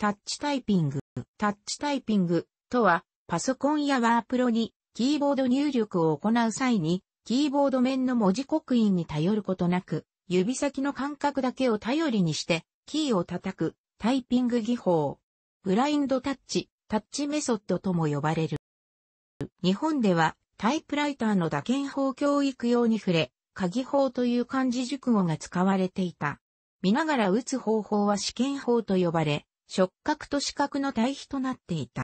タッチタイピング。タッチタイピングとは、パソコンやワープロにキーボード入力を行う際に、キーボード面の文字刻印に頼ることなく、指先の感覚だけを頼りにして、キーを叩くタイピング技法。ブラインドタッチ、タッチメソッドとも呼ばれる。日本では、タイプライターの打鍵法教育用に触れ、鍵法という漢字熟語が使われていた。見ながら打つ方法は試験法と呼ばれ、触覚と視覚の対比となっていた。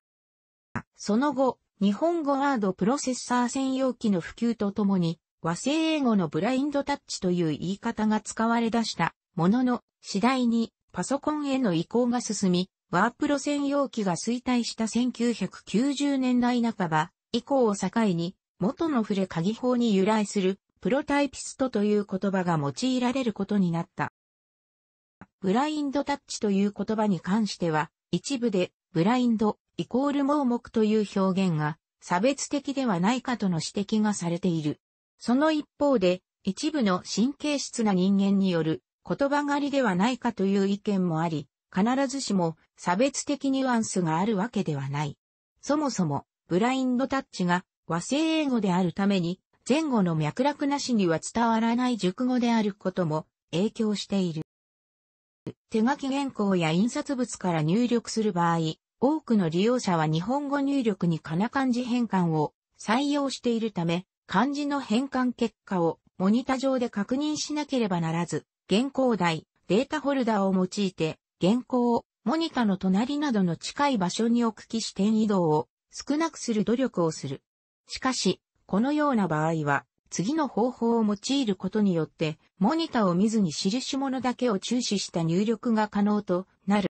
その後、日本語ワードプロセッサー専用機の普及とともに、和製英語のブラインドタッチという言い方が使われ出したものの、次第にパソコンへの移行が進み、ワープロ専用機が衰退した1990年代半ば以降を境に、元の触れ鍵法に由来するプロタイピストという言葉が用いられることになった。ブラインドタッチという言葉に関しては、一部で、ブラインド、イコール盲目という表現が、差別的ではないかとの指摘がされている。その一方で、一部の神経質な人間による、言葉狩りではないかという意見もあり、必ずしも差別的ニュアンスがあるわけではない。そもそも、ブラインドタッチが和製英語であるために、前後の脈絡なしには伝わらない熟語であることも影響している。手書き原稿や印刷物から入力する場合、多くの利用者は日本語入力にかな漢字変換を採用しているため、漢字の変換結果をモニタ上で確認しなければならず、原稿台、データホルダーを用いて、原稿をモニタの隣などの近い場所に置く機視点移動を少なくする努力をする。しかし、このような場合は、次の方法を用いることによって、モニタを見ずに印物だけを注視した入力が可能となる。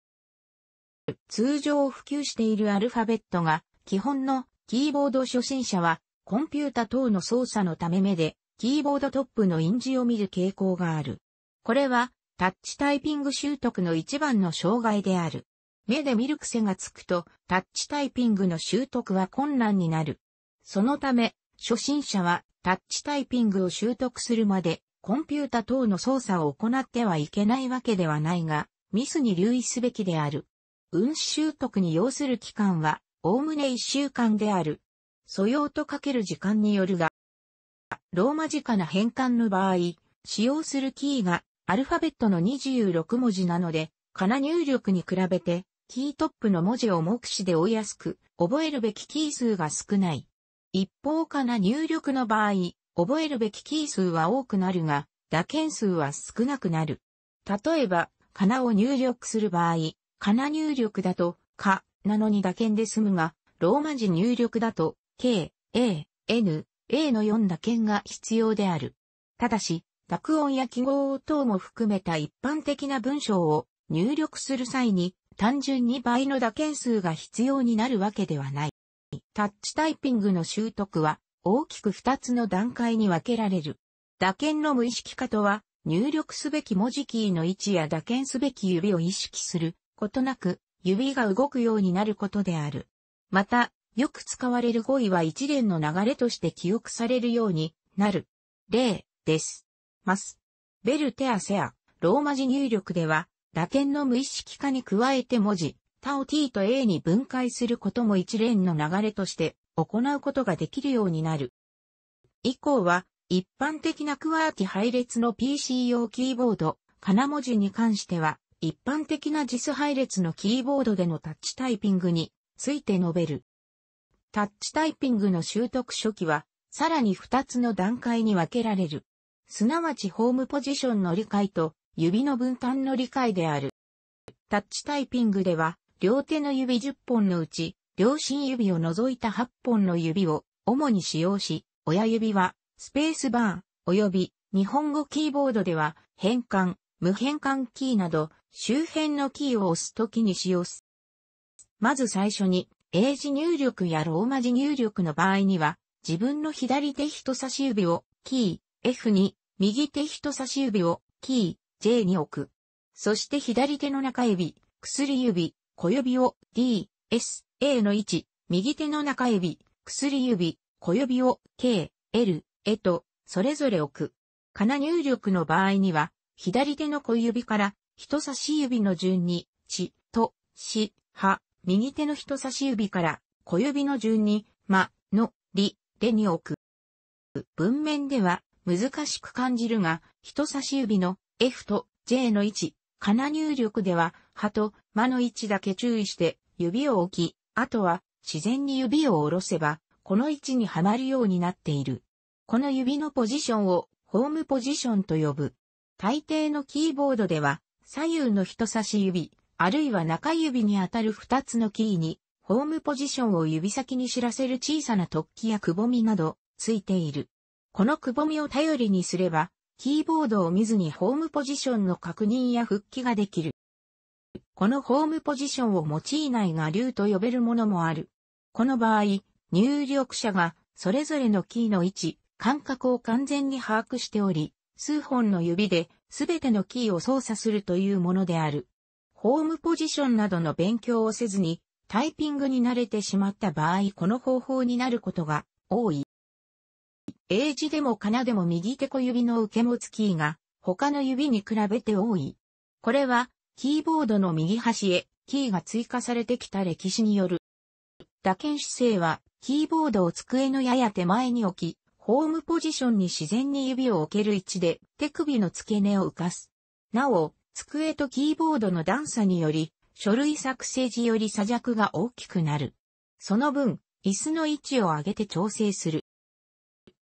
通常普及しているアルファベットが、基本のキーボード初心者は、コンピュータ等の操作のため目で、キーボードトップの印字を見る傾向がある。これは、タッチタイピング習得の一番の障害である。目で見る癖がつくと、タッチタイピングの習得は困難になる。そのため、初心者はタッチタイピングを習得するまで、コンピュータ等の操作を行ってはいけないわけではないが、ミスに留意すべきである。運習得に要する期間は、おおむね1週間である。素養とかける時間によるが、ローマ字かな変換の場合、使用するキーがアルファベットの26文字なので、かな入力に比べて、キートップの文字を目視で追いやすく、覚えるべきキー数が少ない。一方かな入力の場合、覚えるべきキー数は多くなるが、打鍵数は少なくなる。例えば、かなを入力する場合、かな入力だと、か、なのに打鍵で済むが、ローマ字入力だと、k、a、n、a の4打鍵が必要である。ただし、濁音や記号等も含めた一般的な文章を入力する際に、単純に倍の打鍵数が必要になるわけではない。タッチタイピングの習得は大きく2つの段階に分けられる。打鍵の無意識化とは、入力すべき文字キーの位置や打鍵すべき指を意識することなく、指が動くようになることである。また、よく使われる語彙は一連の流れとして記憶されるようになる。例です。ます。ベルテアセア、ローマ字入力では、打鍵の無意識化に加えて文字、他を t と a に分解することも一連の流れとして行うことができるようになる。以降は、一般的なクワーティ配列の PC 用キーボード、金文字に関しては、一般的な JIS 配列のキーボードでのタッチタイピングについて述べる。タッチタイピングの習得初期は、さらに2つの段階に分けられる。すなわちホームポジションの理解と指の分担の理解である。タッチタイピングでは、両手の指10本のうち、両親指を除いた8本の指を主に使用し、親指はスペースバーン及び日本語キーボードでは変換、無変換キーなど周辺のキーを押すときに使用す。まず最初に英字入力やローマ字入力の場合には自分の左手人差し指をキー F に右手人差し指をキー J に置く。そして左手の中指、薬指、小指を D、S、A の位置、右手の中指、薬指、小指を K、L、E と、それぞれ置く。かな入力の場合には、左手の小指から人差し指の順に、ち、と、し、は、右手の人差し指から小指の順に、ま、の、り、れに置く。文面では難しく感じるが、人差し指の F と J の位置、かな入力では、はと間の位置だけ注意して指を置き、あとは自然に指を下ろせば、この位置にはまるようになっている。この指のポジションをホームポジションと呼ぶ。大抵のキーボードでは左右の人差し指、あるいは中指に当たる2つのキーにホームポジションを指先に知らせる小さな突起やくぼみなどついている。このくぼみを頼りにすれば、キーボードを見ずにホームポジションの確認や復帰ができる。このホームポジションを用いないが、流と呼べるものもある。この場合、入力者がそれぞれのキーの位置、間隔を完全に把握しており、数本の指で全てのキーを操作するというものである。ホームポジションなどの勉強をせずにタイピングに慣れてしまった場合この方法になることが多い。英字でもかなでも右手小指の受け持つキーが他の指に比べて多い。これはキーボードの右端へキーが追加されてきた歴史による。打鍵姿勢は、キーボードを机のやや手前に置き、ホームポジションに自然に指を置ける位置で手首の付け根を浮かす。なお、机とキーボードの段差により、書類作成時より差弱が大きくなる。その分、椅子の位置を上げて調整する。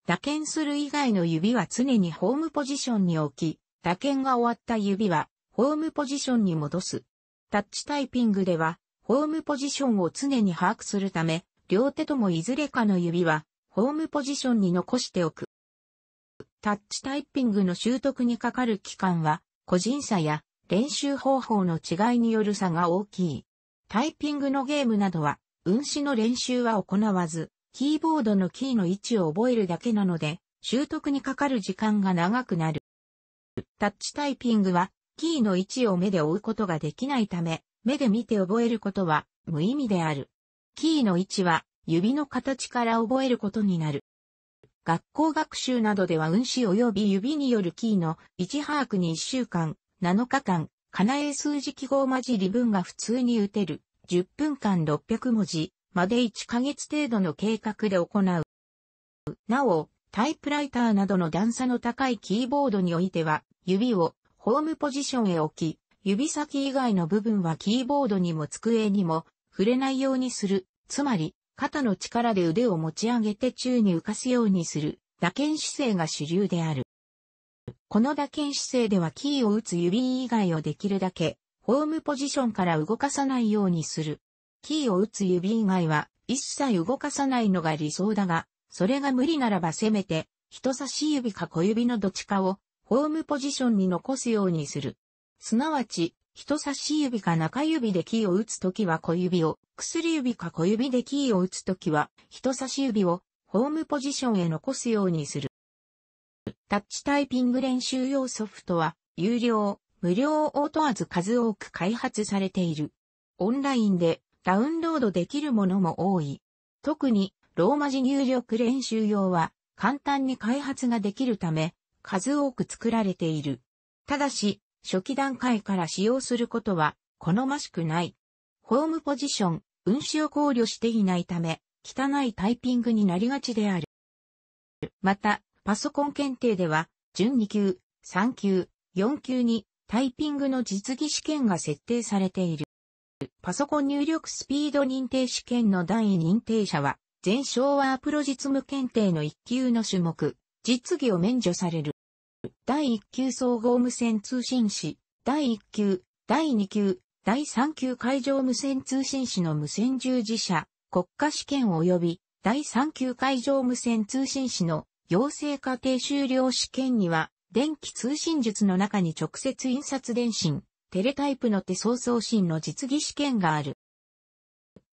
打鍵する以外の指は常にホームポジションに置き、打鍵が終わった指はホームポジションに戻す。タッチタイピングでは、ホームポジションを常に把握するため、両手ともいずれかの指は、ホームポジションに残しておく。タッチタイピングの習得にかかる期間は、個人差や練習方法の違いによる差が大きい。タイピングのゲームなどは、運指の練習は行わず、キーボードのキーの位置を覚えるだけなので、習得にかかる時間が長くなる。タッチタイピングは、キーの位置を目で追うことができないため、目で見て覚えることは無意味である。キーの位置は指の形から覚えることになる。学校学習などでは運指及び指によるキーの位置把握に1週間、7日間、かなえ数字記号混じり文が普通に打てる、10分間600文字まで1ヶ月程度の計画で行う。なお、タイプライターなどの段差の高いキーボードにおいては、指をホームポジションへ置き、指先以外の部分はキーボードにも机にも触れないようにする。つまり、肩の力で腕を持ち上げて宙に浮かすようにする、打鍵姿勢が主流である。この打鍵姿勢ではキーを打つ指以外をできるだけ、ホームポジションから動かさないようにする。キーを打つ指以外は一切動かさないのが理想だが、それが無理ならばせめて、人差し指か小指のどっちかをホームポジションに残すようにする。すなわち、人差し指か中指でキーを打つときは小指を、薬指か小指でキーを打つときは、人差し指をホームポジションへ残すようにする。タッチタイピング練習用ソフトは、有料、無料を問わず数多く開発されている。オンラインでダウンロードできるものも多い。特に、ローマ字入力練習用は、簡単に開発ができるため、数多く作られている。ただし、初期段階から使用することは好ましくない。ホームポジション、運指を考慮していないため、汚いタイピングになりがちである。また、パソコン検定では、準2級、3級、4級にタイピングの実技試験が設定されている。パソコン入力スピード認定試験の第位認定者は、全昭和アプロ実務検定の1級の種目、実技を免除される。第1級総合無線通信士、第1級、第2級、第3級海上無線通信士の無線従事者、国家試験及び第3級海上無線通信士の養成課程修了試験には、電気通信術の中に直接印刷電信、テレタイプの手相送信の実技試験がある。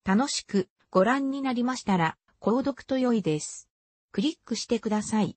楽しくご覧になりましたら、購読と良いです。クリックしてください。